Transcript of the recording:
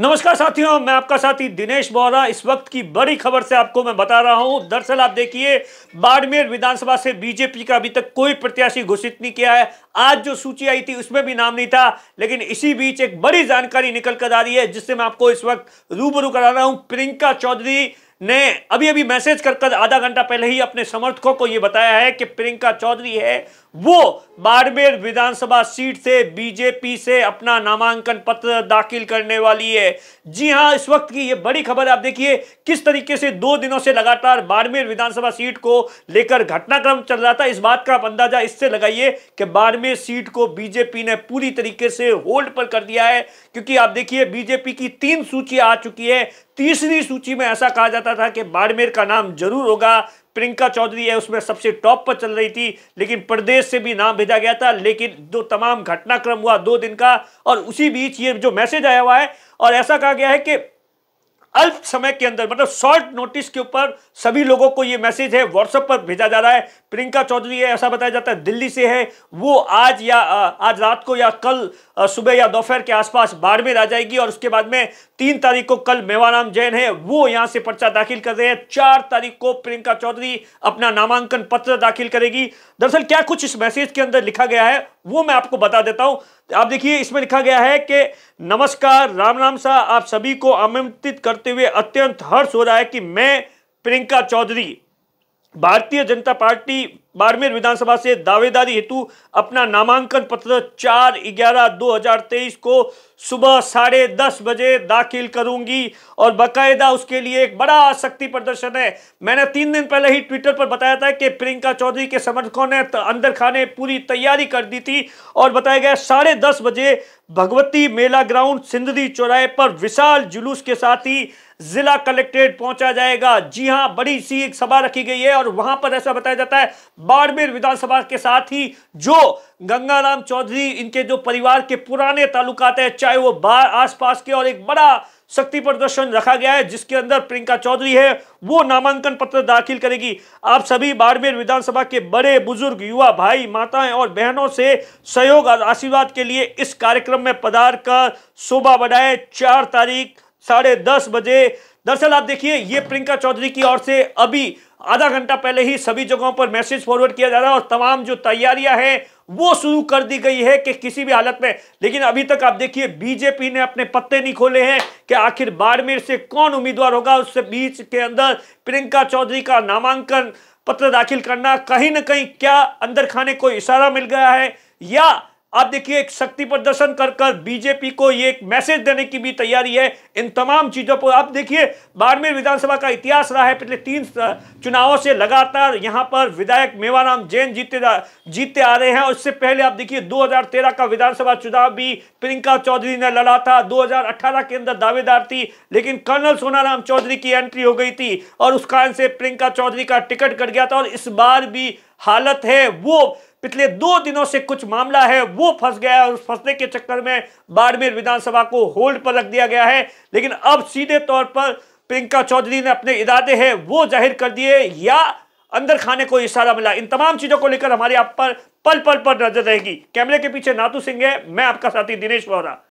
नमस्कार साथियों मैं आपका साथी दिनेश बोरा इस वक्त की बड़ी खबर से आपको मैं बता रहा हूं दरअसल आप देखिए बाड़मेर विधानसभा से बीजेपी का अभी तक कोई प्रत्याशी घोषित नहीं किया है आज जो सूची आई थी उसमें भी नाम नहीं था लेकिन इसी बीच एक बड़ी जानकारी निकल कर आ रही है जिससे मैं आपको इस वक्त रूबरू करा रहा हूं प्रियंका चौधरी ने अभी अभी मैसेज कर आधा घंटा पहले ही अपने समर्थकों को यह बताया है कि प्रियंका चौधरी है वो बाड़मेर विधानसभा सीट से बीजेपी से अपना नामांकन पत्र दाखिल करने वाली है जी हां इस वक्त की ये बड़ी खबर आप देखिए किस तरीके से दो दिनों से लगातार बाड़मेर विधानसभा सीट को लेकर घटनाक्रम चल रहा था इस बात का आप अंदाजा इससे लगाइए कि बाड़मेर सीट को बीजेपी ने पूरी तरीके से होल्ड पर कर दिया है क्योंकि आप देखिए बीजेपी की तीन सूची आ चुकी है तीसरी सूची में ऐसा कहा जाता था कि बाड़मेर का नाम जरूर होगा प्रियंका चौधरी है उसमें सबसे टॉप पर चल रही थी लेकिन प्रदेश से भी नाम भेजा गया था लेकिन जो तमाम घटनाक्रम हुआ दो दिन का और उसी बीच ये जो मैसेज आया हुआ है और ऐसा कहा गया है कि अल्प समय के अंदर मतलब शॉर्ट नोटिस के ऊपर सभी लोगों को यह मैसेज है व्हाट्सएप पर भेजा जा रहा है प्रियंका चौधरी है ऐसा बताया जाता है दिल्ली से है वो आज या आज रात को या कल सुबह या दोपहर के आसपास बाड़मेर आ जाएगी और उसके बाद में तीन तारीख को कल मेवाराम जैन है वो यहाँ से पर्चा दाखिल कर रहे हैं चार तारीख को प्रियंका चौधरी अपना नामांकन पत्र दाखिल करेगी दरअसल क्या कुछ इस मैसेज के अंदर लिखा गया है वो मैं आपको बता देता हूं आप देखिए इसमें लिखा गया है कि नमस्कार राम राम सा आप सभी को आमंत्रित करते हुए अत्यंत हर्ष हो रहा है कि मैं प्रियंका चौधरी भारतीय जनता पार्टी बाड़मेर विधानसभा से दावेदारी हेतु अपना नामांकन पत्र चार ग्यारह तेईस को सुबह साढ़े दस बजे दाखिल करूंगी और बाकायदा उसके लिए एक बड़ा शक्ति प्रदर्शन है मैंने तीन दिन पहले ही ट्विटर पर बताया था कि प्रियंका चौधरी के समर्थकों ने अंदर खाने पूरी तैयारी कर दी थी और बताया गया साढ़े दस बजे भगवती मेला ग्राउंड सिंधरी चौराहे पर विशाल जुलूस के साथ ही जिला कलेक्ट्रेट पहुंचा जाएगा जी हां बड़ी सी एक सभा रखी गई है और वहां पर ऐसा बताया जाता है बाड़मेर विधानसभा के साथ ही जो गंगाराम चौधरी इनके जो परिवार के पुराने तालुकात है चाहे वो बाहर आसपास के और एक बड़ा शक्ति प्रदर्शन रखा गया है जिसके अंदर प्रियंका चौधरी है वो नामांकन पत्र दाखिल करेगी आप सभी बाड़मेर विधानसभा के बड़े बुजुर्ग युवा भाई माताएं और बहनों से सहयोग और आशीर्वाद के लिए इस कार्यक्रम में पदार कर शोभा बढ़ाए चार तारीख साढ़े दस बजे दरअसल आप देखिए ये प्रियंका चौधरी की ओर से अभी आधा घंटा पहले ही सभी जगहों पर मैसेज फॉरवर्ड किया जा रहा है और तमाम जो तैयारियां हैं वो शुरू कर दी गई है कि किसी भी हालत में लेकिन अभी तक आप देखिए बीजेपी ने अपने पत्ते नहीं खोले हैं कि आखिर बाड़मेर से कौन उम्मीदवार होगा उस बीच के अंदर प्रियंका चौधरी का नामांकन पत्र दाखिल करना कहीं ना कहीं क्या अंदर खाने को इशारा मिल गया है या आप देखिए एक शक्ति प्रदर्शन कर कर बीजेपी को ये एक मैसेज देने की भी तैयारी है इन तमाम चीज़ों पर आप देखिए बाड़मेर विधानसभा का इतिहास रहा है पिछले तीन चुनावों से लगातार यहाँ पर विधायक मेवाराम जैन जीते जीते आ रहे हैं और इससे पहले आप देखिए 2013 का विधानसभा चुनाव भी प्रियंका चौधरी ने लड़ा था दो के अंदर दावेदार थी लेकिन कर्नल सोनाराम चौधरी की एंट्री हो गई थी और उस कारण से प्रियंका चौधरी का टिकट कट गया था और इस बार भी हालत है वो पिछले दो दिनों से कुछ मामला है वो फंस गया है और उस फंसने के चक्कर में बाड़मेर विधानसभा को होल्ड पर रख दिया गया है लेकिन अब सीधे तौर पर प्रियंका चौधरी ने अपने इरादे हैं वो जाहिर कर दिए या अंदर खाने को इशारा मिला इन तमाम चीजों को लेकर हमारे आप पर पल पल पर नजर रहेगी कैमरे के पीछे नातू सिंह है मैं आपका साथी दिनेश वोरा